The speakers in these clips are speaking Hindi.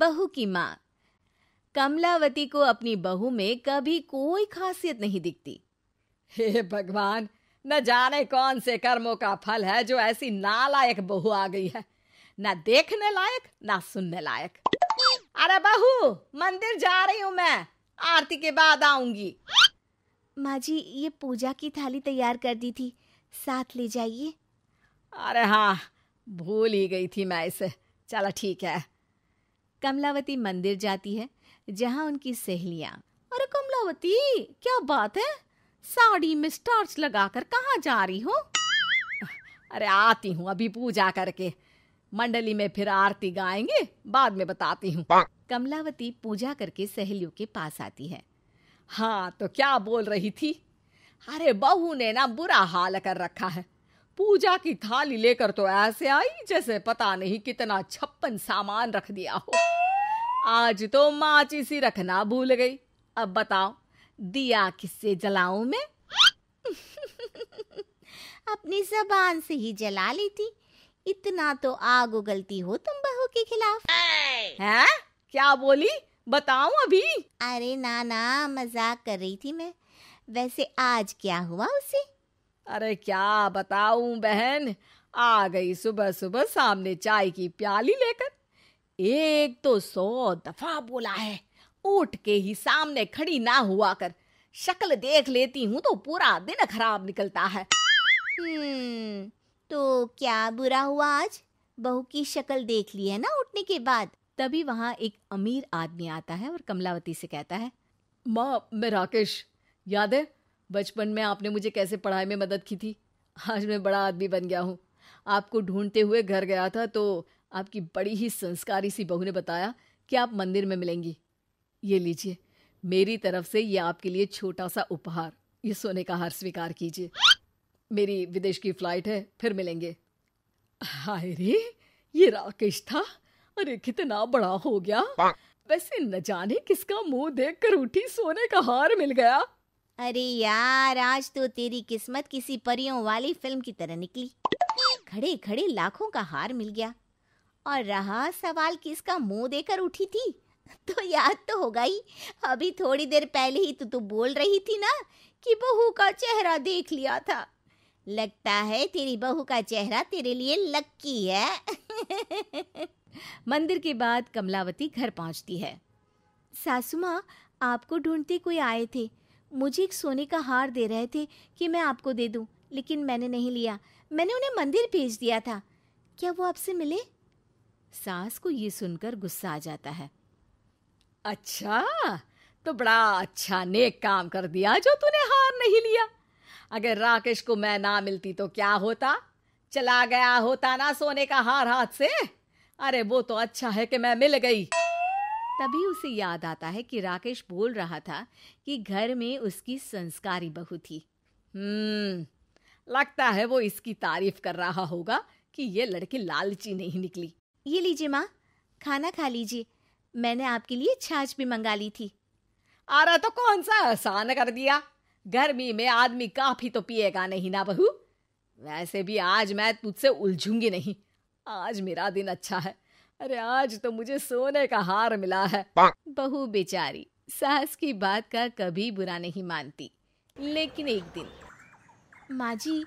बहू की माँ कमलावती को अपनी बहू में कभी कोई खासियत नहीं दिखती हे भगवान न जाने कौन से कर्मों का फल है जो ऐसी नालायक बहू आ गई है ना देखने लायक ना सुनने लायक अरे बहू मंदिर जा रही हूँ मैं आरती के बाद आऊंगी माँ जी ये पूजा की थाली तैयार कर दी थी साथ ले जाइए अरे हाँ भूल ही गई थी मैं इसे चलो ठीक है कमलावती मंदिर जाती है जहाँ उनकी सहेलियाँ अरे कमलावती क्या बात है साड़ी में स्टार्च लगाकर कहाँ जा रही हो अरे आती हूँ अभी पूजा करके मंडली में फिर आरती गाएंगे बाद में बताती हूँ कमलावती पूजा करके सहेलियों के पास आती है हाँ तो क्या बोल रही थी अरे बहू ने ना बुरा हाल कर रखा है पूजा की थाली लेकर तो ऐसे आई जैसे पता नहीं कितना छप्पन सामान रख दिया हो आज तो माची सी रखना भूल गई अब बताओ दिया किससे जलाऊं मैं अपनी जबान से ही जला लेती इतना तो आग उगलती हो तुम बहू के खिलाफ है क्या बोली बताऊं अभी अरे नाना मजाक कर रही थी मैं वैसे आज क्या हुआ उसे अरे क्या बताऊं बहन आ गई सुबह सुबह सामने चाय की प्याली लेकर एक तो सौ दफा बोला है उठ के ही सामने खड़ी ना हुआ कर शक्ल देख लेती हूँ तो पूरा दिन खराब निकलता है हम्म, तो क्या बुरा हुआ आज बहू की शक्ल देख ली है ना उठने के बाद तभी वहाँ एक अमीर आदमी आता है और कमलावती से कहता है माँ मैं राकेश याद है बचपन में आपने मुझे कैसे पढ़ाई में मदद की थी आज मैं बड़ा आदमी बन गया हूँ आपको ढूंढते हुए घर गया था तो आपकी बड़ी ही संस्कारी सी बहू ने बताया कि आप मंदिर में मिलेंगी ये लीजिए मेरी तरफ से ये आपके लिए छोटा सा उपहार ये सोने का हार स्वीकार कीजिए मेरी विदेश की फ्लाइट है फिर मिलेंगे हाय रे ये राकेश था अरे कितना बड़ा हो गया वैसे न जाने किसका मुंह देखकर उठी सोने का हार मिल गया अरे यार आज तो तेरी किस्मत किसी परियों वाली फिल्म की तरह निकली खड़े खड़े लाखों का हार मिल गया और रहा सवाल किसका मुंह देकर उठी थी तो याद तो होगा ही अभी थोड़ी देर पहले ही तो तू बोल रही थी ना कि बहू का चेहरा देख लिया था लगता है तेरी बहू का चेहरा तेरे लिए लक्की है मंदिर के बाद कमलावती घर पहुंचती है सासुमा आपको ढूंढते कोई आए थे मुझे एक सोने का हार दे रहे थे कि मैं आपको दे दूं, लेकिन मैंने नहीं लिया मैंने उन्हें मंदिर भेज दिया था क्या वो आपसे मिले सास को ये सुनकर गुस्सा आ जाता है अच्छा तो बड़ा अच्छा नेक काम कर दिया जो तूने हार नहीं लिया अगर राकेश को मैं ना मिलती तो क्या होता चला गया होता ना सोने का हार हाथ से अरे वो तो अच्छा है कि मैं मिल गई तभी उसे याद आता है कि राकेश बोल रहा था कि घर में उसकी संस्कारी बहू थी हम्म लगता है वो इसकी तारीफ कर रहा होगा कि ये लड़की लालची नहीं निकली ये लीजिए माँ खाना खा लीजिए मैंने आपके लिए छाछ भी मंगा ली थी अरे तो कौन सा आसान कर दिया गर्मी में आदमी काफी तो पिएगा नहीं ना बहू वैसे भी आज मैं तुझसे उलझूंगी नहीं आज मेरा दिन अच्छा है अरे आज तो मुझे सोने का हार मिला है बहू बेचारी सास की बात का कभी बुरा नहीं मानती लेकिन एक दिन माँ जी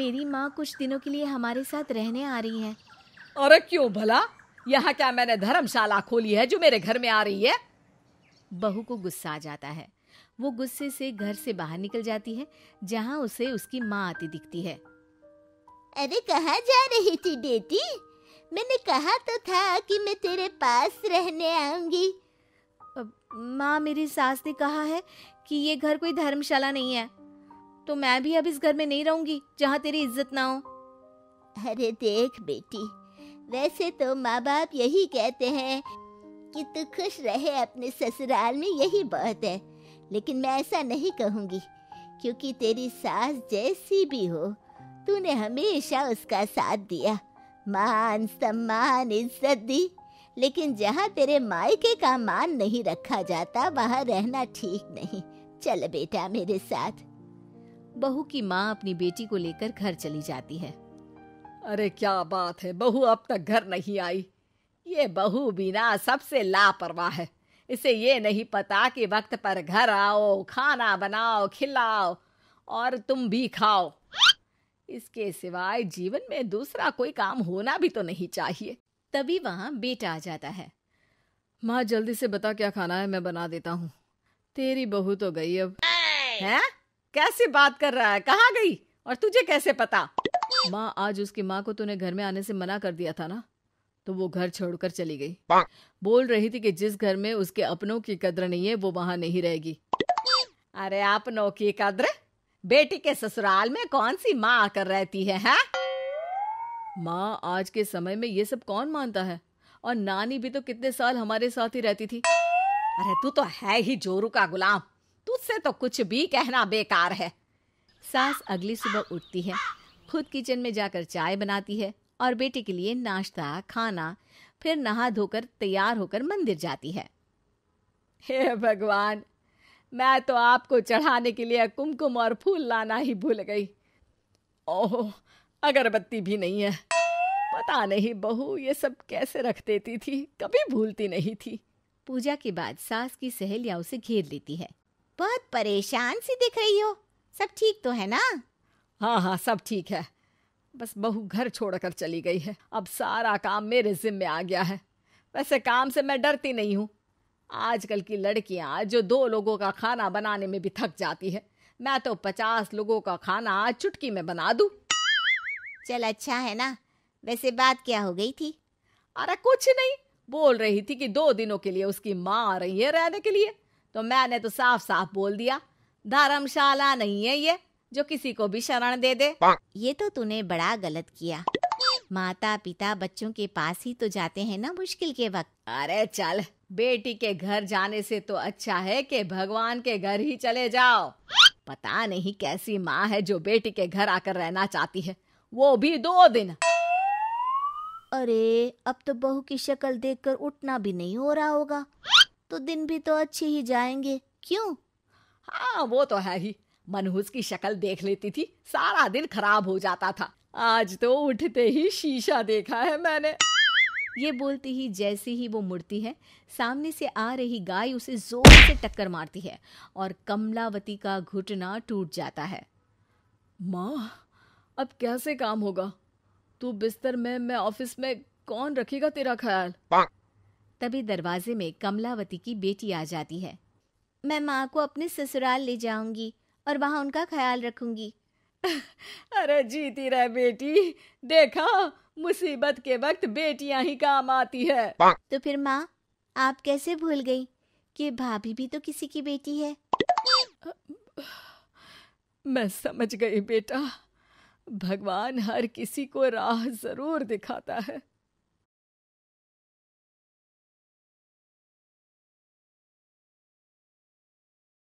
मेरी माँ कुछ दिनों के लिए हमारे साथ रहने आ रही है अरे क्यों भला यहाँ क्या मैंने धर्मशाला खोली है जो मेरे घर में आ रही है बहू को गुस्सा आ जाता है वो गुस्से से घर से बाहर निकल जाती है जहाँ उसे उसकी माँ आती दिखती है अरे कहा जा रही थी बेटी मैंने कहा तो था कि मैं तेरे पास रहने आऊंगी माँ मेरी सास ने कहा है कि ये घर कोई धर्मशाला नहीं है तो मैं भी अब इस घर में नहीं रहूंगी जहाँ तेरी इज्जत ना हो अरे देख बेटी वैसे तो माँ बाप यही कहते हैं कि तू खुश रहे अपने ससुराल में यही बहुत है लेकिन मैं ऐसा नहीं कहूंगी क्योंकि तेरी सास जैसी भी हो तूने हमेशा उसका साथ दिया मान सम्मान इज्जत दी लेकिन जहाँ तेरे मायके का मान नहीं रखा जाता वहाँ रहना ठीक नहीं चल बेटा मेरे साथ बहू की माँ अपनी बेटी को लेकर घर चली जाती है अरे क्या बात है बहू अब तक घर नहीं आई ये बहू बिना सबसे लापरवाह है इसे ये नहीं पता कि वक्त पर घर आओ खाना बनाओ खिलाओ और तुम भी खाओ इसके सिवाय जीवन में दूसरा कोई काम होना भी तो नहीं चाहिए तभी वहां बेटा आ जाता है माँ जल्दी से बता क्या खाना है मैं बना देता हूँ तेरी बहू तो गई अब है कैसे बात कर रहा है कहाँ गई और तुझे कैसे पता माँ आज उसकी माँ को तूने घर में आने से मना कर दिया था ना तो वो घर छोड़कर चली गई बोल रही थी कि जिस घर में उसके अपनों की कद्र नहीं है वो वहाँ नहीं रहेगी अरे अपनों की कद्र बेटी के ससुराल में कौन सी माँ आकर रहती है, है? माँ आज के समय में ये सब कौन मानता है और नानी भी तो कितने साल हमारे साथ ही रहती थी अरे तू तो है ही जोरू का गुलाम तुझसे तो कुछ भी कहना बेकार है सास अगली सुबह उठती है खुद किचन में जाकर चाय बनाती है और बेटे के लिए नाश्ता खाना फिर नहा धोकर तैयार होकर मंदिर जाती है हे भगवान मैं तो आपको चढ़ाने के लिए कुमकुम और फूल लाना ही भूल गई ओह अगरबत्ती भी नहीं है पता नहीं बहू ये सब कैसे रख देती थी कभी भूलती नहीं थी पूजा के बाद सास की सहेलिया उसे घेर लेती है बहुत परेशान सी दिख रही हो सब ठीक तो है ना हाँ हाँ सब ठीक है बस बहू घर छोड़कर चली गई है अब सारा काम मेरे जिम्मे आ गया है वैसे काम से मैं डरती नहीं हूँ आजकल की लड़कियां जो दो लोगों का खाना बनाने में भी थक जाती है मैं तो पचास लोगों का खाना चुटकी में बना दू चल अच्छा है ना वैसे बात क्या हो गई थी अरे कुछ नहीं बोल रही थी कि दो दिनों के लिए उसकी माँ आ रही है रहने के लिए तो मैंने तो साफ साफ बोल दिया धर्मशाला नहीं है ये जो किसी को भी शरण दे दे ये तो तूने बड़ा गलत किया माता पिता बच्चों के पास ही तो जाते हैं ना मुश्किल के वक्त अरे चल बेटी के घर जाने से तो अच्छा है कि भगवान के घर ही चले जाओ पता नहीं कैसी माँ है जो बेटी के घर आकर रहना चाहती है वो भी दो दिन अरे अब तो बहू की शक्ल देखकर उठना भी नहीं हो रहा होगा तो दिन भी तो अच्छे ही जाएंगे क्यों हाँ वो तो है ही मनहूस की शक्ल देख लेती थी सारा दिन खराब हो जाता था आज तो उठते ही शीशा देखा है मैंने ये बोलते ही जैसे ही वो मुड़ती है सामने से आ रही गाय उसे जोर से टक्कर मारती है और कमलावती का घुटना टूट जाता है माँ अब कैसे काम होगा तू बिस्तर में मैं ऑफिस में कौन रखेगा तेरा ख्याल तभी दरवाजे में कमलावती की बेटी आ जाती है मैं माँ को अपने ससुराल ले जाऊंगी और वहाँ उनका ख्याल रखूंगी अरे जीती रहे बेटी देखा मुसीबत के वक्त बेटियां ही काम आती है तो फिर माँ आप कैसे भूल गई कि भाभी भी तो किसी की बेटी है मैं समझ गई बेटा भगवान हर किसी को राह जरूर दिखाता है